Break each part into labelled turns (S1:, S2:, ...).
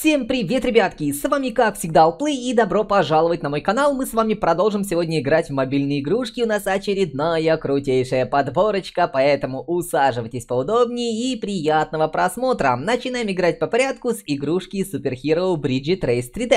S1: Всем привет, ребятки! С вами, как всегда, Алплей и добро пожаловать на мой канал. Мы с вами продолжим сегодня играть в мобильные игрушки. У нас очередная крутейшая подборочка, поэтому усаживайтесь поудобнее и приятного просмотра. Начинаем играть по порядку с игрушки Super Hero Bridget Race 3D.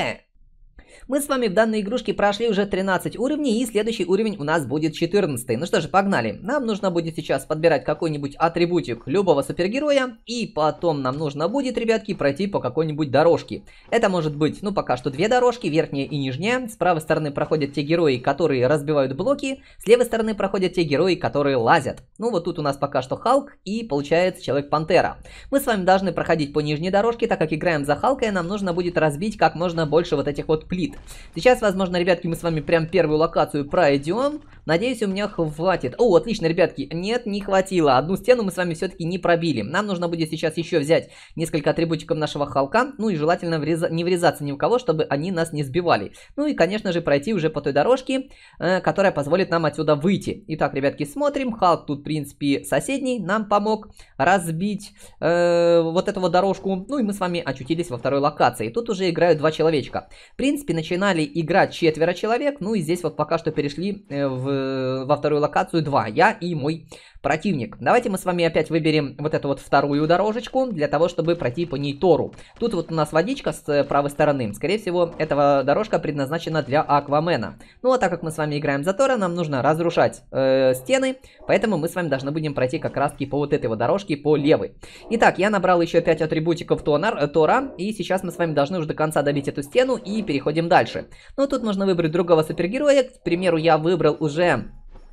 S1: Мы с вами в данной игрушке прошли уже 13 уровней, и следующий уровень у нас будет 14. Ну что же, погнали. Нам нужно будет сейчас подбирать какой-нибудь атрибутик любого супергероя, и потом нам нужно будет, ребятки, пройти по какой-нибудь дорожке. Это может быть, ну пока что две дорожки, верхняя и нижняя. С правой стороны проходят те герои, которые разбивают блоки, с левой стороны проходят те герои, которые лазят. Ну вот тут у нас пока что Халк и получается Человек-Пантера. Мы с вами должны проходить по нижней дорожке, так как играем за Халка, и нам нужно будет разбить как можно больше вот этих вот плит стоит. Сейчас, возможно, ребятки, мы с вами прям первую локацию пройдем. Надеюсь, у меня хватит. О, отлично, ребятки. Нет, не хватило. Одну стену мы с вами все-таки не пробили. Нам нужно будет сейчас еще взять несколько атрибутиков нашего Халка. Ну и желательно вреза... не врезаться ни у кого, чтобы они нас не сбивали. Ну и, конечно же, пройти уже по той дорожке, э, которая позволит нам отсюда выйти. Итак, ребятки, смотрим. Халк тут, в принципе, соседний нам помог разбить э, вот эту вот дорожку. Ну и мы с вами очутились во второй локации. Тут уже играют два человечка. В принципе, начинали играть четверо человек, ну и здесь вот пока что перешли э, в, э, во вторую локацию два, я и мой противник. Давайте мы с вами опять выберем вот эту вот вторую дорожечку, для того, чтобы пройти по ней Тору. Тут вот у нас водичка с э, правой стороны. Скорее всего, эта дорожка предназначена для Аквамена. Ну, а так как мы с вами играем за Тора, нам нужно разрушать э, стены, поэтому мы с вами должны будем пройти как раз-таки по вот этой вот дорожке, по левой. Итак, я набрал еще 5 атрибутиков тонар, э, Тора, и сейчас мы с вами должны уже до конца добить эту стену и переходим дальше. Но ну, тут можно выбрать другого супергероя, к примеру, я выбрал уже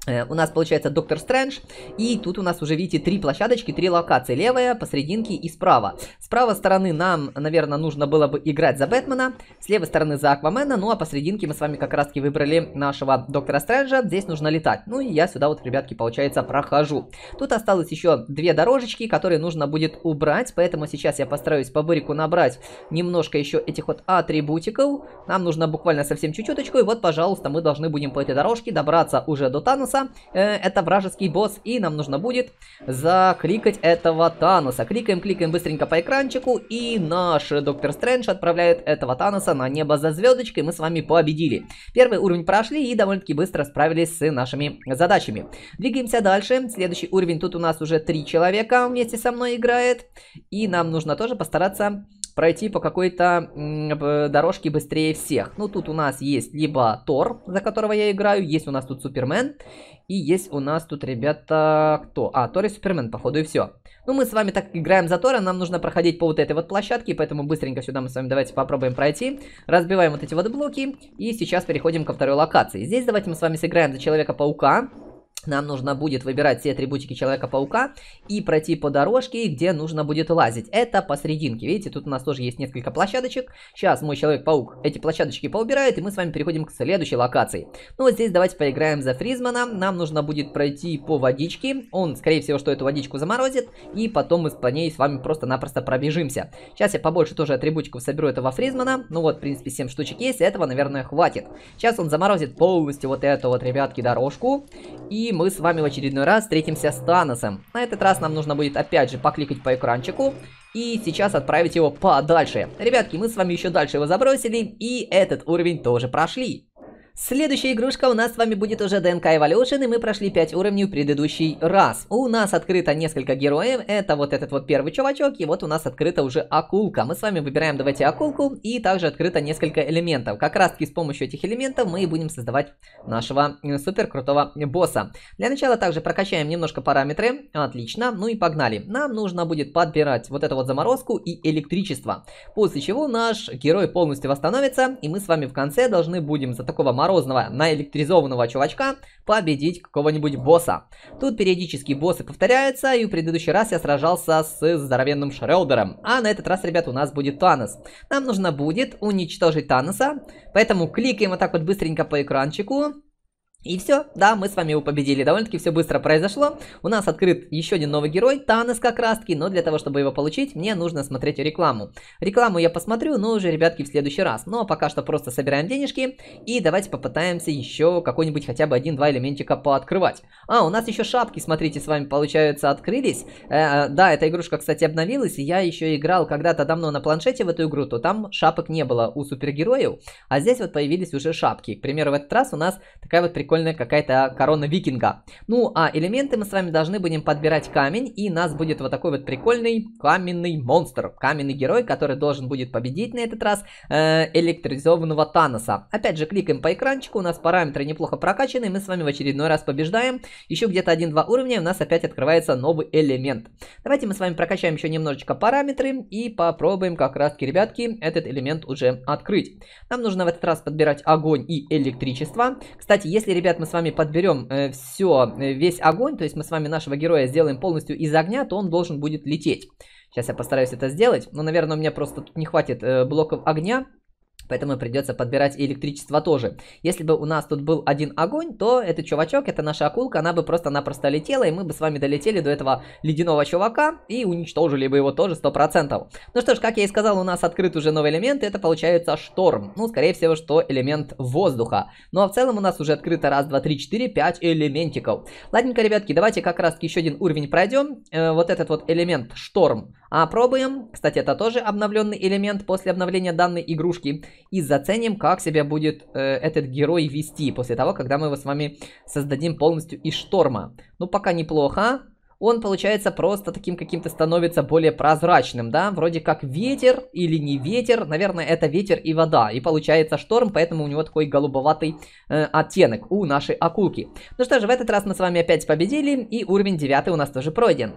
S1: Э, у нас получается Доктор Стрэндж, и тут у нас уже, видите, три площадочки, три локации, левая, посерединке и справа. С правой стороны нам, наверное, нужно было бы играть за Бэтмена, с левой стороны за Аквамена, ну а посерединке мы с вами как раз таки выбрали нашего Доктора Стрэнджа, здесь нужно летать. Ну и я сюда вот, ребятки, получается, прохожу. Тут осталось еще две дорожечки, которые нужно будет убрать, поэтому сейчас я постараюсь по бырику набрать немножко еще этих вот атрибутиков, нам нужно буквально совсем чуть-чуточку, и вот, пожалуйста, мы должны будем по этой дорожке добраться уже до Тануса, Таноса. Э, это вражеский босс, и нам нужно будет закликать этого Таноса. Кликаем, кликаем быстренько по экранчику, и наш Доктор Стрэндж отправляет этого Таноса на небо за звездочкой. Мы с вами победили. Первый уровень прошли и довольно-таки быстро справились с нашими задачами. Двигаемся дальше. Следующий уровень, тут у нас уже три человека вместе со мной играет, и нам нужно тоже постараться пройти по какой-то э, дорожке быстрее всех. Ну, тут у нас есть либо Тор, за которого я играю, есть у нас тут Супермен, и есть у нас тут, ребята, кто? А, Тор и Супермен, походу, и все. Ну, мы с вами так играем за Тора, нам нужно проходить по вот этой вот площадке, поэтому быстренько сюда мы с вами давайте попробуем пройти. Разбиваем вот эти вот блоки, и сейчас переходим ко второй локации. Здесь давайте мы с вами сыграем за Человека-паука нам нужно будет выбирать все атрибутики Человека-паука и пройти по дорожке, где нужно будет лазить. Это посерединке. Видите, тут у нас тоже есть несколько площадочек. Сейчас мой Человек-паук эти площадочки поубирает, и мы с вами переходим к следующей локации. Ну вот здесь давайте поиграем за Фризмана. Нам нужно будет пройти по водичке. Он, скорее всего, что эту водичку заморозит, и потом мы с ней с вами просто-напросто пробежимся. Сейчас я побольше тоже атрибутиков соберу этого Фризмана. Ну вот, в принципе, 7 штучек есть, этого, наверное, хватит. Сейчас он заморозит полностью вот эту вот, ребятки, дорожку. И мы с вами в очередной раз встретимся с Таносом. На этот раз нам нужно будет опять же покликать по экранчику. И сейчас отправить его подальше. Ребятки, мы с вами еще дальше его забросили. И этот уровень тоже прошли. Следующая игрушка у нас с вами будет уже ДНК Evolution, и мы прошли 5 уровней в предыдущий раз. У нас открыто несколько героев, это вот этот вот первый чувачок, и вот у нас открыта уже акулка. Мы с вами выбираем давайте акулку, и также открыто несколько элементов. Как раз таки с помощью этих элементов мы и будем создавать нашего э, супер крутого босса. Для начала также прокачаем немножко параметры, отлично, ну и погнали. Нам нужно будет подбирать вот эту вот заморозку и электричество, после чего наш герой полностью восстановится, и мы с вами в конце должны будем за такого мороза морозного наэлектризованного чувачка победить какого-нибудь босса. Тут периодически боссы повторяются, и в предыдущий раз я сражался с здоровенным Шрёдером. А на этот раз, ребят, у нас будет Танос. Нам нужно будет уничтожить Таноса, поэтому кликаем вот так вот быстренько по экранчику. И все, да, мы с вами его победили. Довольно-таки все быстро произошло. У нас открыт еще один новый герой, Танос как раз-таки, но для того, чтобы его получить, мне нужно смотреть рекламу. Рекламу я посмотрю, но уже, ребятки, в следующий раз. Но пока что просто собираем денежки и давайте попытаемся еще какой-нибудь хотя бы один-два элементика пооткрывать. А, у нас еще шапки, смотрите, с вами, получается, открылись. Э, да, эта игрушка, кстати, обновилась, и я еще играл когда-то давно на планшете в эту игру, то там шапок не было у супергероев, а здесь вот появились уже шапки. К примеру, в этот раз у нас такая вот прикольная прикольная какая-то корона викинга. Ну, а элементы мы с вами должны будем подбирать камень, и нас будет вот такой вот прикольный каменный монстр, каменный герой, который должен будет победить на этот раз э, электризованного Таноса. Опять же, кликаем по экранчику, у нас параметры неплохо прокачаны, мы с вами в очередной раз побеждаем. Еще где-то 1-2 уровня, у нас опять открывается новый элемент. Давайте мы с вами прокачаем еще немножечко параметры и попробуем как раз-таки, ребятки, этот элемент уже открыть. Нам нужно в этот раз подбирать огонь и электричество. Кстати, если, ребят, мы с вами подберем э, все, э, весь огонь, то есть мы с вами нашего героя сделаем полностью из огня, то он должен будет лететь. Сейчас я постараюсь это сделать, но, наверное, у меня просто тут не хватит э, блоков огня поэтому придется подбирать и электричество тоже. Если бы у нас тут был один огонь, то этот чувачок, это наша акулка, она бы просто-напросто летела, и мы бы с вами долетели до этого ледяного чувака и уничтожили бы его тоже 100%. Ну что ж, как я и сказал, у нас открыт уже новый элемент, и это получается шторм. Ну, скорее всего, что элемент воздуха. Ну а в целом у нас уже открыто раз, два, три, четыре, пять элементиков. Ладненько, ребятки, давайте как раз таки еще один уровень пройдем. Э, вот этот вот элемент шторм а пробуем. Кстати, это тоже обновленный элемент после обновления данной игрушки. И заценим, как себя будет э, этот герой вести после того, когда мы его с вами создадим полностью из шторма. Ну, пока неплохо. Он, получается, просто таким каким-то становится более прозрачным, да? Вроде как ветер или не ветер. Наверное, это ветер и вода. И получается шторм, поэтому у него такой голубоватый э, оттенок у нашей акулки. Ну что же, в этот раз мы с вами опять победили. И уровень 9 у нас тоже пройден.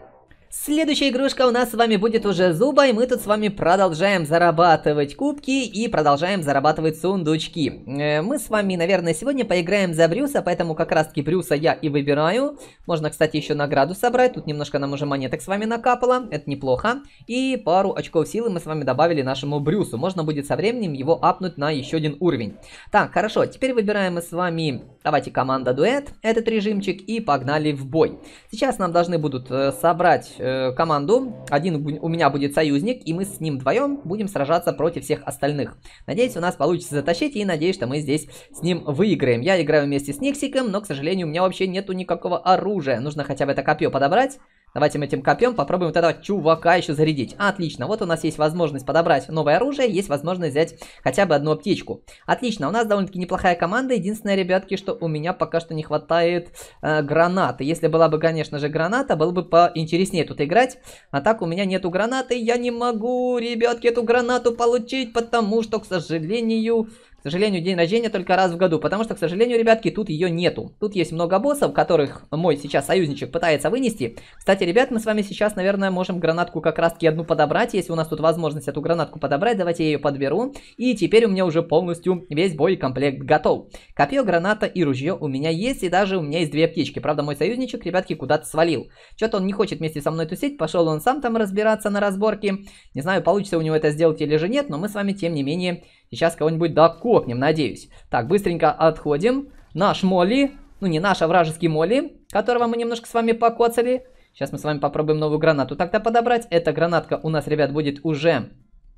S1: Следующая игрушка у нас с вами будет уже зуба, и мы тут с вами продолжаем зарабатывать кубки и продолжаем зарабатывать сундучки. Э, мы с вами, наверное, сегодня поиграем за Брюса, поэтому как раз-таки Брюса я и выбираю. Можно, кстати, еще награду собрать, тут немножко нам уже монеток с вами накапало, это неплохо. И пару очков силы мы с вами добавили нашему Брюсу, можно будет со временем его апнуть на еще один уровень. Так, хорошо, теперь выбираем мы с вами, давайте команда дуэт, этот режимчик, и погнали в бой. Сейчас нам должны будут э, собрать э, команду. Один у меня будет союзник, и мы с ним вдвоем будем сражаться против всех остальных. Надеюсь, у нас получится затащить, и надеюсь, что мы здесь с ним выиграем. Я играю вместе с Никсиком, но, к сожалению, у меня вообще нету никакого оружия. Нужно хотя бы это копье подобрать. Давайте мы этим копьем попробуем вот этого чувака еще зарядить. Отлично, вот у нас есть возможность подобрать новое оружие, есть возможность взять хотя бы одну аптечку. Отлично, у нас довольно-таки неплохая команда. Единственное, ребятки, что у меня пока что не хватает э, гранаты. Если была бы, конечно же, граната, было бы поинтереснее тут играть. А так у меня нету гранаты, я не могу, ребятки, эту гранату получить, потому что, к сожалению... К сожалению, день рождения только раз в году, потому что, к сожалению, ребятки, тут ее нету. Тут есть много боссов, которых мой сейчас союзничек пытается вынести. Кстати, ребят, мы с вами сейчас, наверное, можем гранатку как раз-таки одну подобрать. Если у нас тут возможность эту гранатку подобрать, давайте я ее подберу. И теперь у меня уже полностью весь боекомплект готов. Копье, граната и ружье у меня есть, и даже у меня есть две птички. Правда, мой союзничек, ребятки, куда-то свалил. Что-то он не хочет вместе со мной тусить, пошел он сам там разбираться на разборке. Не знаю, получится у него это сделать или же нет, но мы с вами, тем не менее, Сейчас кого-нибудь докопнем, надеюсь. Так, быстренько отходим. Наш Молли, ну не наш, а вражеский Молли, которого мы немножко с вами покоцали. Сейчас мы с вами попробуем новую гранату тогда подобрать. Эта гранатка у нас, ребят, будет уже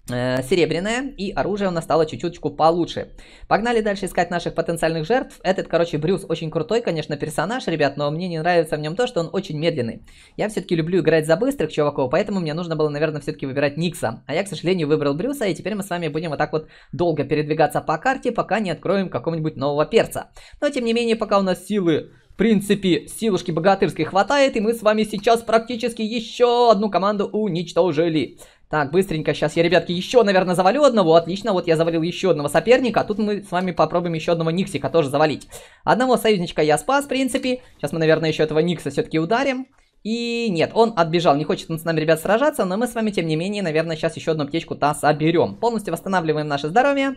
S1: Э, серебряное, и оружие у нас стало чуть-чуточку получше. Погнали дальше искать наших потенциальных жертв. Этот, короче, Брюс очень крутой, конечно, персонаж, ребят, но мне не нравится в нем то, что он очень медленный. Я все-таки люблю играть за быстрых чуваков, поэтому мне нужно было, наверное, все-таки выбирать Никса. А я, к сожалению, выбрал Брюса, и теперь мы с вами будем вот так вот долго передвигаться по карте, пока не откроем какого-нибудь нового перца. Но, тем не менее, пока у нас силы в принципе, силушки богатырской хватает, и мы с вами сейчас практически еще одну команду уничтожили. Так, быстренько сейчас я, ребятки, еще, наверное, завалю одного. Отлично, вот я завалил еще одного соперника. тут мы с вами попробуем еще одного Никсика тоже завалить. Одного союзничка я спас, в принципе. Сейчас мы, наверное, еще этого Никса все-таки ударим. И нет, он отбежал, не хочет он с нами, ребят, сражаться, но мы с вами, тем не менее, наверное, сейчас еще одну аптечку-то соберем. Полностью восстанавливаем наше здоровье.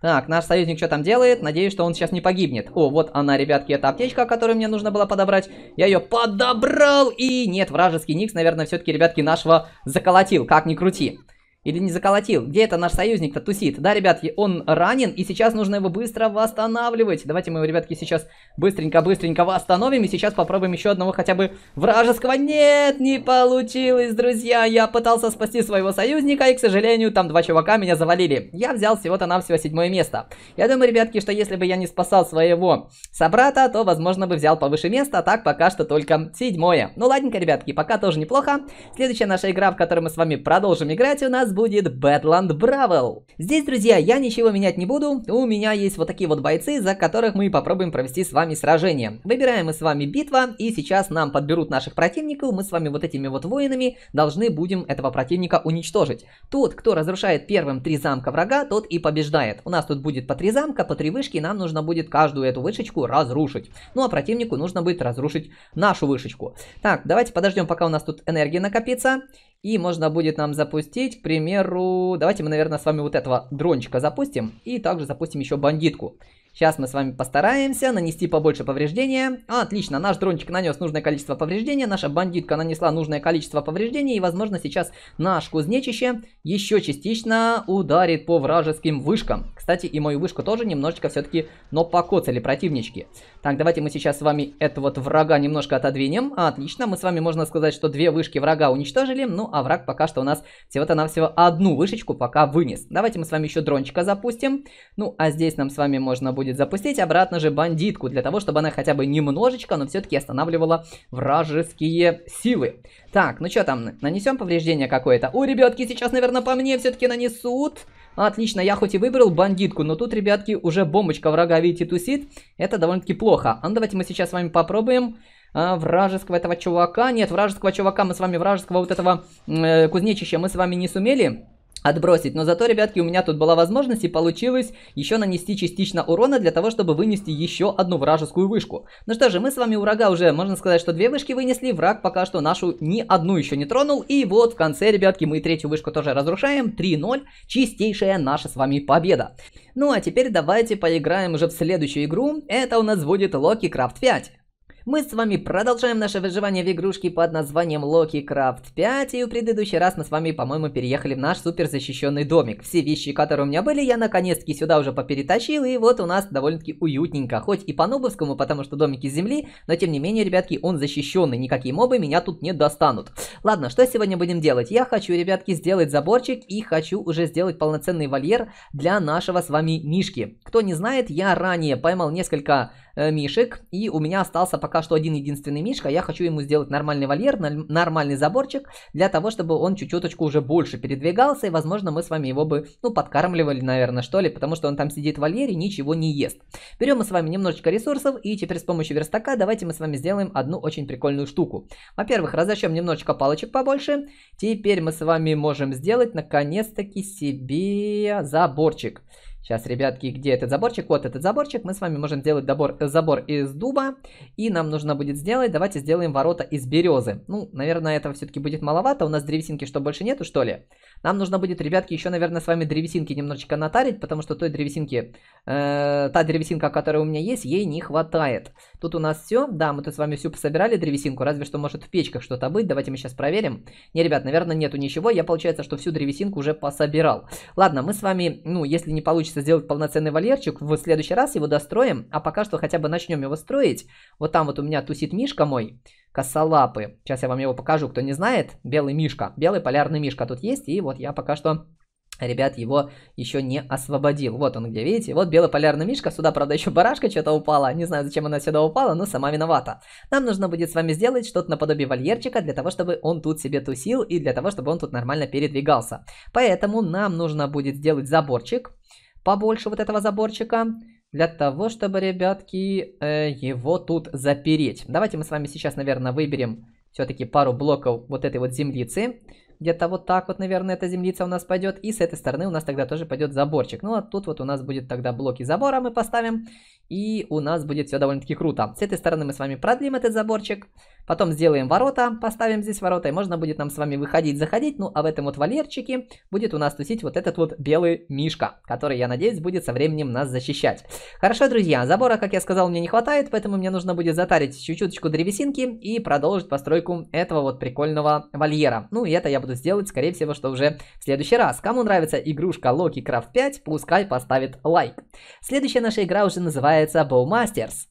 S1: Так, наш союзник что там делает? Надеюсь, что он сейчас не погибнет. О, вот она, ребятки, это аптечка, которую мне нужно было подобрать. Я ее подобрал! И нет, вражеский Никс, наверное, все-таки, ребятки, нашего заколотил, как ни крути. Или не заколотил? Где это наш союзник-то тусит? Да, ребятки, он ранен, и сейчас нужно его быстро восстанавливать. Давайте мы его, ребятки, сейчас быстренько-быстренько восстановим. И сейчас попробуем еще одного хотя бы вражеского. Нет, не получилось, друзья. Я пытался спасти своего союзника, и, к сожалению, там два чувака меня завалили. Я взял всего-то навсего седьмое место. Я думаю, ребятки, что если бы я не спасал своего собрата, то, возможно, бы взял повыше место. А так пока что только седьмое. Ну, ладненько, ребятки, пока тоже неплохо. Следующая наша игра, в которой мы с вами продолжим играть, у нас нас будет Бэтланд Бравл. Здесь, друзья, я ничего менять не буду. У меня есть вот такие вот бойцы, за которых мы попробуем провести с вами сражение. Выбираем мы с вами битва, и сейчас нам подберут наших противников. Мы с вами вот этими вот воинами должны будем этого противника уничтожить. Тот, кто разрушает первым три замка врага, тот и побеждает. У нас тут будет по три замка, по три вышки, нам нужно будет каждую эту вышечку разрушить. Ну а противнику нужно будет разрушить нашу вышечку. Так, давайте подождем, пока у нас тут энергия накопится. И можно будет нам запустить, к примеру, давайте мы, наверное, с вами вот этого дрончика запустим. И также запустим еще бандитку. Сейчас мы с вами постараемся нанести побольше повреждения. Отлично, наш дрончик нанес нужное количество повреждения, наша бандитка нанесла нужное количество повреждений, и, возможно, сейчас наш кузнечище еще частично ударит по вражеским вышкам. Кстати, и мою вышку тоже немножечко все-таки, но покоцали противнички. Так, давайте мы сейчас с вами этого вот врага немножко отодвинем. Отлично, мы с вами, можно сказать, что две вышки врага уничтожили, ну, а враг пока что у нас всего-то навсего одну вышечку пока вынес. Давайте мы с вами еще дрончика запустим. Ну, а здесь нам с вами можно будет будет запустить обратно же бандитку, для того, чтобы она хотя бы немножечко, но все-таки останавливала вражеские силы. Так, ну что там, нанесем повреждение какое-то? У ребятки сейчас, наверное, по мне все-таки нанесут. Отлично, я хоть и выбрал бандитку, но тут, ребятки, уже бомбочка врага, видите, тусит. Это довольно-таки плохо. А ну давайте мы сейчас с вами попробуем а, вражеского этого чувака. Нет, вражеского чувака мы с вами, вражеского вот этого э, кузнечища мы с вами не сумели отбросить. Но зато, ребятки, у меня тут была возможность и получилось еще нанести частично урона для того, чтобы вынести еще одну вражескую вышку. Ну что же, мы с вами у врага уже, можно сказать, что две вышки вынесли, враг пока что нашу ни одну еще не тронул. И вот в конце, ребятки, мы третью вышку тоже разрушаем, 3-0, чистейшая наша с вами победа. Ну а теперь давайте поиграем уже в следующую игру, это у нас будет Локи Крафт 5. Мы с вами продолжаем наше выживание в игрушке под названием Локи Крафт 5, и в предыдущий раз мы с вами, по-моему, переехали в наш супер защищенный домик. Все вещи, которые у меня были, я наконец-таки сюда уже поперетащил, и вот у нас довольно-таки уютненько, хоть и по-нубовскому, потому что домик из земли, но тем не менее, ребятки, он защищенный, никакие мобы меня тут не достанут. Ладно, что сегодня будем делать? Я хочу, ребятки, сделать заборчик и хочу уже сделать полноценный вольер для нашего с вами мишки. Кто не знает, я ранее поймал несколько Э, мишек, и у меня остался пока что один единственный мишка, я хочу ему сделать нормальный вольер, нормальный заборчик, для того, чтобы он чуть-чуточку уже больше передвигался, и, возможно, мы с вами его бы, ну, подкармливали, наверное, что ли, потому что он там сидит в вольере, ничего не ест. Берем мы с вами немножечко ресурсов, и теперь с помощью верстака давайте мы с вами сделаем одну очень прикольную штуку. Во-первых, разощем немножечко палочек побольше, теперь мы с вами можем сделать, наконец-таки, себе заборчик. Сейчас, ребятки, где этот заборчик? Вот этот заборчик. Мы с вами можем сделать добор, э, забор из дуба. И нам нужно будет сделать... Давайте сделаем ворота из березы. Ну, наверное, этого все-таки будет маловато. У нас древесинки что, больше нету, что ли? Нам нужно будет, ребятки, еще, наверное, с вами древесинки немножечко натарить, потому что той древесинки, э, та древесинка, которая у меня есть, ей не хватает. Тут у нас все. Да, мы тут с вами всю пособирали древесинку, разве что может в печках что-то быть. Давайте мы сейчас проверим. Не, ребят, наверное, нету ничего. Я, получается, что всю древесинку уже пособирал. Ладно, мы с вами, ну, если не получится сделать полноценный вольерчик, в следующий раз его достроим, а пока что хотя бы начнем его строить. Вот там вот у меня тусит Мишка мой косолапы. Сейчас я вам его покажу, кто не знает. Белый мишка, белый полярный мишка тут есть, и вот я пока что ребят его еще не освободил. Вот он где, видите? Вот белый полярный мишка. Сюда, правда, еще барашка что-то упала. Не знаю, зачем она сюда упала, но сама виновата. Нам нужно будет с вами сделать что-то наподобие вольерчика, для того, чтобы он тут себе тусил и для того, чтобы он тут нормально передвигался. Поэтому нам нужно будет сделать заборчик побольше вот этого заборчика для того, чтобы, ребятки, э, его тут запереть. Давайте мы с вами сейчас, наверное, выберем все-таки пару блоков вот этой вот землицы. Где-то вот так вот, наверное, эта землица у нас пойдет. И с этой стороны у нас тогда тоже пойдет заборчик. Ну, а тут вот у нас будет тогда блоки забора мы поставим. И у нас будет все довольно-таки круто. С этой стороны мы с вами продлим этот заборчик. Потом сделаем ворота, поставим здесь ворота. И можно будет нам с вами выходить, заходить. Ну, а в этом вот вольерчике будет у нас тусить вот этот вот белый мишка. Который, я надеюсь, будет со временем нас защищать. Хорошо, друзья. Забора, как я сказал, мне не хватает. Поэтому мне нужно будет затарить чуть-чуточку древесинки. И продолжить постройку этого вот прикольного вольера. Ну, и это я буду сделать, скорее всего, что уже в следующий раз. Кому нравится игрушка Loki Craft 5, пускай поставит лайк. Следующая наша игра уже называется является Bow Masters.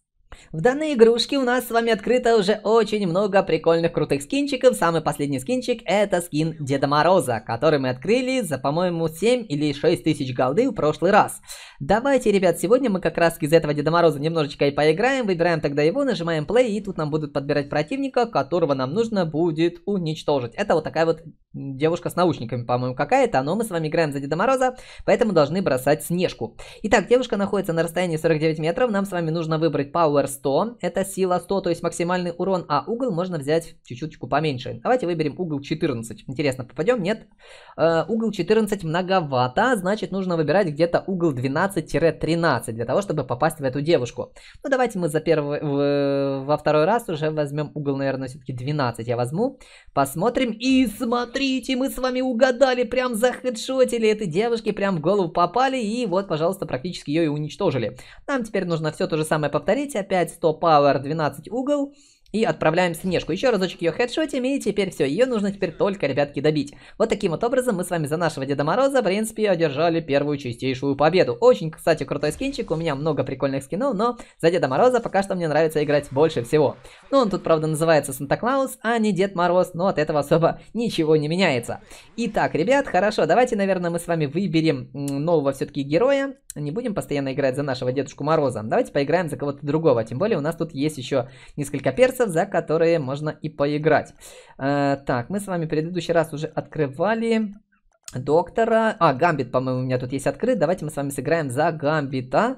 S1: В данной игрушке у нас с вами открыто уже очень много прикольных крутых скинчиков. Самый последний скинчик это скин Деда Мороза, который мы открыли за, по-моему, 7 или 6 тысяч голды в прошлый раз. Давайте, ребят, сегодня мы как раз из этого Деда Мороза немножечко и поиграем. Выбираем тогда его, нажимаем play, и тут нам будут подбирать противника, которого нам нужно будет уничтожить. Это вот такая вот девушка с наушниками, по-моему, какая-то, но мы с вами играем за Деда Мороза, поэтому должны бросать снежку. Итак, девушка находится на расстоянии 49 метров, нам с вами нужно выбрать Power 100, это сила 100, то есть максимальный урон, а угол можно взять чуть-чуть поменьше. Давайте выберем угол 14, интересно, попадем? Нет. Э, угол 14 многовато, значит нужно выбирать где-то угол 12 12-13 для того, чтобы попасть в эту девушку. Ну, давайте мы за первый, во второй раз уже возьмем угол, наверное, все-таки 12 я возьму. Посмотрим. И смотрите, мы с вами угадали, прям захедшотили этой девушке, прям в голову попали. И вот, пожалуйста, практически ее и уничтожили. Нам теперь нужно все то же самое повторить. Опять 100 power, 12 угол. И отправляем Снежку. Еще разочек ее хедшотим, и теперь все, ее нужно теперь только, ребятки, добить. Вот таким вот образом мы с вами за нашего Деда Мороза, в принципе, одержали первую чистейшую победу. Очень, кстати, крутой скинчик, у меня много прикольных скинов, но за Деда Мороза пока что мне нравится играть больше всего. Ну, он тут, правда, называется Санта-Клаус, а не Дед Мороз, но от этого особо ничего не меняется. Итак, ребят, хорошо, давайте, наверное, мы с вами выберем нового все-таки героя. Не будем постоянно играть за нашего Дедушку Мороза. Давайте поиграем за кого-то другого, тем более у нас тут есть еще несколько перцев кейсов, за которые можно и поиграть. Э, так, мы с вами в предыдущий раз уже открывали доктора. А, гамбит, по-моему, у меня тут есть открыт. Давайте мы с вами сыграем за гамбита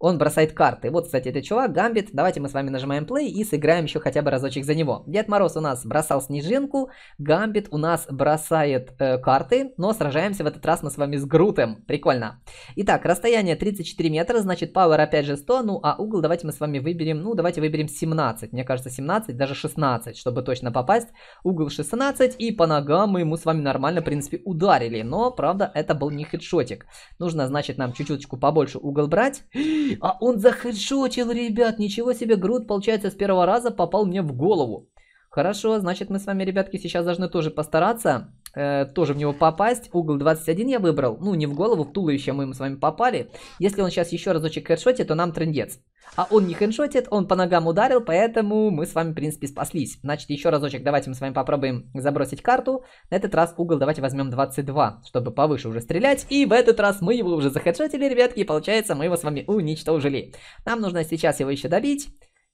S1: он бросает карты. Вот, кстати, это чувак, Гамбит. Давайте мы с вами нажимаем play и сыграем еще хотя бы разочек за него. Дед Мороз у нас бросал снежинку, Гамбит у нас бросает э, карты, но сражаемся в этот раз мы с вами с Грутом. Прикольно. Итак, расстояние 34 метра, значит, пауэр опять же 100, ну а угол давайте мы с вами выберем, ну давайте выберем 17. Мне кажется, 17, даже 16, чтобы точно попасть. Угол 16 и по ногам мы ему с вами нормально, в принципе, ударили. Но, правда, это был не хедшотик. Нужно, значит, нам чуть-чуть побольше угол брать. А он захедшотил, ребят, ничего себе, груд, получается, с первого раза попал мне в голову. Хорошо, значит, мы с вами, ребятки, сейчас должны тоже постараться Э, тоже в него попасть. Угол 21 я выбрал. Ну, не в голову, в туловище мы ему с вами попали. Если он сейчас еще разочек хедшотит, то нам трендец. А он не хедшотит, он по ногам ударил, поэтому мы с вами, в принципе, спаслись. Значит, еще разочек давайте мы с вами попробуем забросить карту. На этот раз угол давайте возьмем 22, чтобы повыше уже стрелять. И в этот раз мы его уже захедшотили, ребятки, и получается, мы его с вами уничтожили. Нам нужно сейчас его еще добить.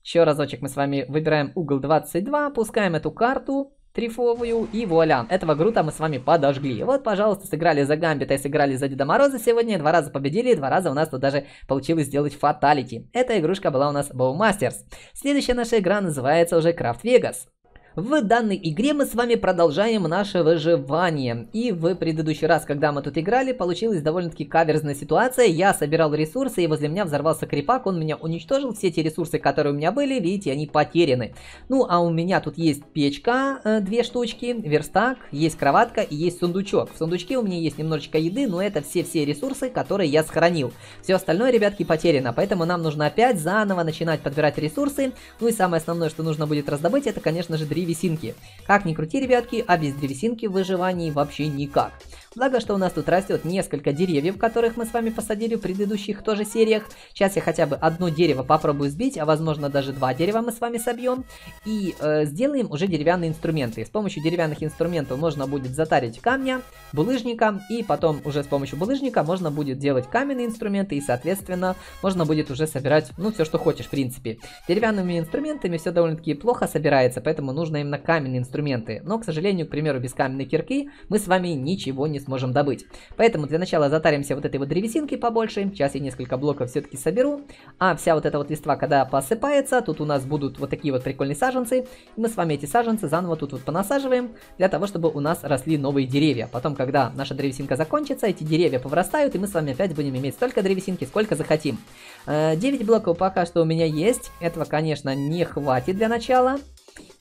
S1: Еще разочек мы с вами выбираем угол 22, опускаем эту карту трифовую, и вуаля, этого Грута мы с вами подожгли. Вот, пожалуйста, сыграли за Гамбита и сыграли за Деда Мороза сегодня, два раза победили, два раза у нас тут даже получилось сделать фаталити. Эта игрушка была у нас Bow Masters. Следующая наша игра называется уже Крафт Вегас. В данной игре мы с вами продолжаем наше выживание. И в предыдущий раз, когда мы тут играли, получилась довольно-таки каверзная ситуация. Я собирал ресурсы, и возле меня взорвался крипак, он меня уничтожил. Все те ресурсы, которые у меня были, видите, они потеряны. Ну, а у меня тут есть печка, э, две штучки, верстак, есть кроватка и есть сундучок. В сундучке у меня есть немножечко еды, но это все-все ресурсы, которые я сохранил. Все остальное, ребятки, потеряно, поэтому нам нужно опять заново начинать подбирать ресурсы. Ну и самое основное, что нужно будет раздобыть, это, конечно же, древесина древесинки. Как ни крути, ребятки, а без древесинки выживание вообще никак. Благо, что у нас тут растет несколько деревьев, которых мы с вами посадили в предыдущих тоже сериях. Сейчас я хотя бы одно дерево попробую сбить, а возможно даже два дерева мы с вами собьем. И э, сделаем уже деревянные инструменты. С помощью деревянных инструментов можно будет затарить камня, булыжника, и потом уже с помощью булыжника можно будет делать каменные инструменты, и соответственно можно будет уже собирать, ну, все, что хочешь, в принципе. Деревянными инструментами все довольно-таки плохо собирается, поэтому нужно именно каменные инструменты. Но, к сожалению, к примеру, без каменной кирки мы с вами ничего не сможем добыть. Поэтому для начала затаримся вот этой вот древесинки побольше. Сейчас я несколько блоков все-таки соберу. А вся вот эта вот листва, когда посыпается, тут у нас будут вот такие вот прикольные саженцы. И мы с вами эти саженцы заново тут вот понасаживаем, для того, чтобы у нас росли новые деревья. Потом, когда наша древесинка закончится, эти деревья поврастают и мы с вами опять будем иметь столько древесинки, сколько захотим. 9 э, блоков пока что у меня есть. Этого, конечно, не хватит для начала.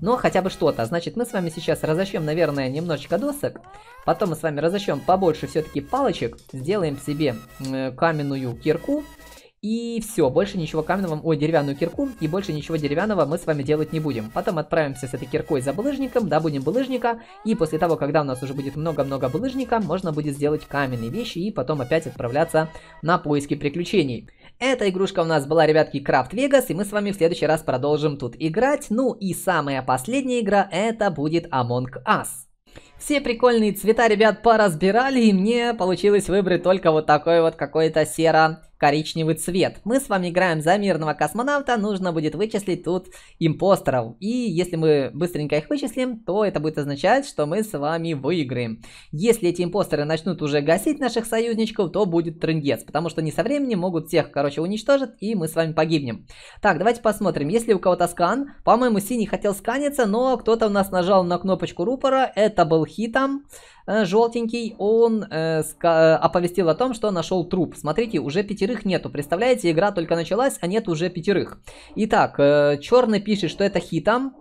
S1: Но хотя бы что-то. Значит, мы с вами сейчас разощем, наверное, немножечко досок. Потом мы с вами разощем побольше все-таки палочек. Сделаем себе э, каменную кирку. И все, больше ничего каменного, ой, деревянную кирку, и больше ничего деревянного мы с вами делать не будем. Потом отправимся с этой киркой за булыжником, добудем булыжника, и после того, когда у нас уже будет много-много булыжника, можно будет сделать каменные вещи и потом опять отправляться на поиски приключений. Эта игрушка у нас была, ребятки, Крафт Вегас, и мы с вами в следующий раз продолжим тут играть. Ну и самая последняя игра, это будет Among Us. Все прикольные цвета, ребят, поразбирали, и мне получилось выбрать только вот такой вот какой-то серо коричневый цвет. Мы с вами играем за мирного космонавта, нужно будет вычислить тут импостеров. И если мы быстренько их вычислим, то это будет означать, что мы с вами выиграем. Если эти импостеры начнут уже гасить наших союзничков, то будет трындец, потому что не со временем могут всех, короче, уничтожить, и мы с вами погибнем. Так, давайте посмотрим, если у кого-то скан, по-моему, синий хотел сканиться, но кто-то у нас нажал на кнопочку рупора, это был Хитам, э, желтенький, он э, э, оповестил о том, что нашел труп. Смотрите, уже пятерых нету. Представляете, игра только началась, а нет уже пятерых. Итак, черный пишет, что это Хитам.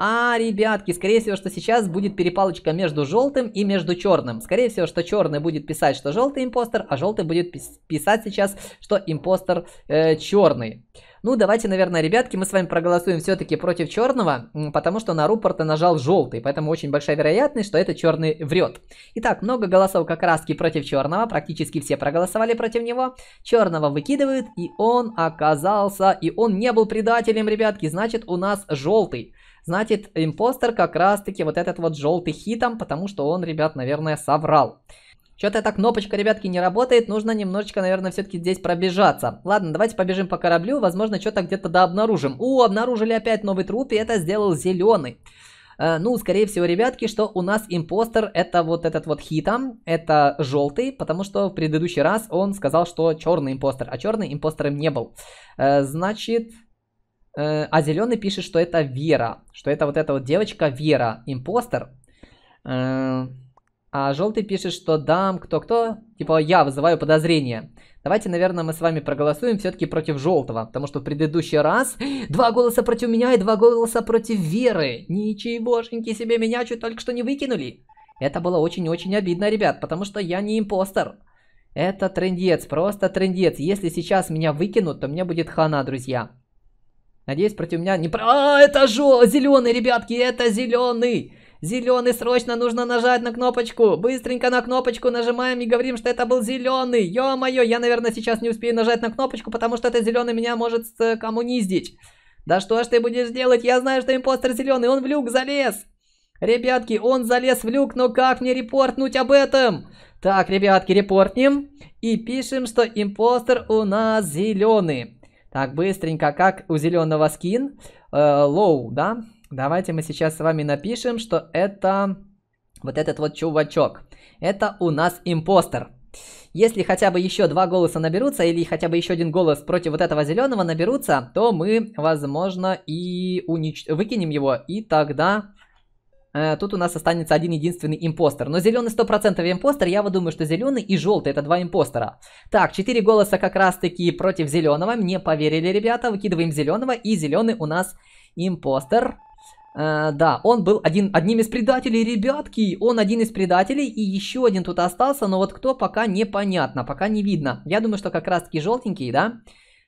S1: А, ребятки, скорее всего, что сейчас будет перепалочка между желтым и между черным. Скорее всего, что черный будет писать, что желтый импостер, а желтый будет писать сейчас, что импостер э, черный. Ну, давайте, наверное, ребятки, мы с вами проголосуем все-таки против черного, потому что на рупорта нажал желтый, поэтому очень большая вероятность, что это черный врет. Итак, много голосов как раз-таки против черного, практически все проголосовали против него. Черного выкидывают, и он оказался, и он не был предателем, ребятки, значит, у нас желтый. Значит, импостер как раз-таки вот этот вот желтый хитом, потому что он, ребят, наверное, соврал. Что-то эта кнопочка, ребятки, не работает. Нужно немножечко, наверное, все-таки здесь пробежаться. Ладно, давайте побежим по кораблю. Возможно, что-то где-то да обнаружим. О, обнаружили опять новый труп, и это сделал зеленый. Э, ну, скорее всего, ребятки, что у нас импостер это вот этот вот хита, это желтый, потому что в предыдущий раз он сказал, что черный импостер, а черный импостером не был. Э, значит, э, а зеленый пишет, что это Вера, что это вот эта вот девочка Вера, импостер. А желтый пишет, что дам кто-кто. Типа я вызываю подозрения. Давайте, наверное, мы с вами проголосуем все-таки против желтого. Потому что в предыдущий раз два голоса против меня и два голоса против Веры. Ничегошеньки себе меня чуть только что не выкинули. Это было очень-очень обидно, ребят, потому что я не импостер. Это трендец, просто трендец. Если сейчас меня выкинут, то мне будет хана, друзья. Надеюсь, против меня не... А, это жо, зеленый, ребятки, это зеленый. Зеленый, срочно нужно нажать на кнопочку. Быстренько на кнопочку нажимаем и говорим, что это был зеленый. Ё-моё, я, наверное, сейчас не успею нажать на кнопочку, потому что этот зеленый меня может э, коммуниздить. Да что ж ты будешь делать? Я знаю, что импостер зеленый, он в люк залез. Ребятки, он залез в люк, но как мне репортнуть об этом? Так, ребятки, репортнем и пишем, что импостер у нас зеленый. Так, быстренько, как у зеленого скин. «Э, лоу, э, да? Давайте мы сейчас с вами напишем, что это вот этот вот чувачок. Это у нас импостер. Если хотя бы еще два голоса наберутся, или хотя бы еще один голос против вот этого зеленого наберутся, то мы, возможно, и унич... выкинем его, и тогда э, тут у нас останется один единственный импостер. Но зеленый 100% импостер, я вот думаю, что зеленый и желтый это два импостера. Так, четыре голоса как раз-таки против зеленого, мне поверили ребята, выкидываем зеленого, и зеленый у нас импостер. Э, да, он был один, одним из предателей, ребятки. Он один из предателей, и еще один тут остался, но вот кто пока непонятно, пока не видно. Я думаю, что как раз таки желтенький, да?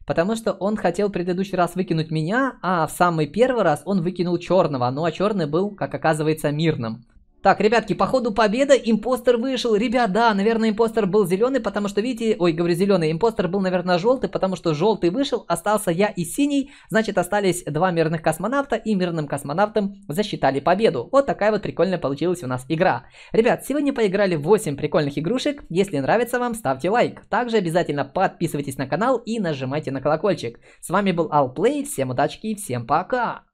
S1: Потому что он хотел в предыдущий раз выкинуть меня, а в самый первый раз он выкинул черного. Ну а черный был, как оказывается, мирным. Так, ребятки, по ходу победа импостер вышел. Ребят, да, наверное, импостер был зеленый, потому что, видите, ой, говорю зеленый, импостер был, наверное, желтый, потому что желтый вышел, остался я и синий. Значит, остались два мирных космонавта, и мирным космонавтам засчитали победу. Вот такая вот прикольная получилась у нас игра. Ребят, сегодня поиграли 8 прикольных игрушек. Если нравится вам, ставьте лайк. Также обязательно подписывайтесь на канал и нажимайте на колокольчик. С вами был Алплей, всем удачи и всем пока!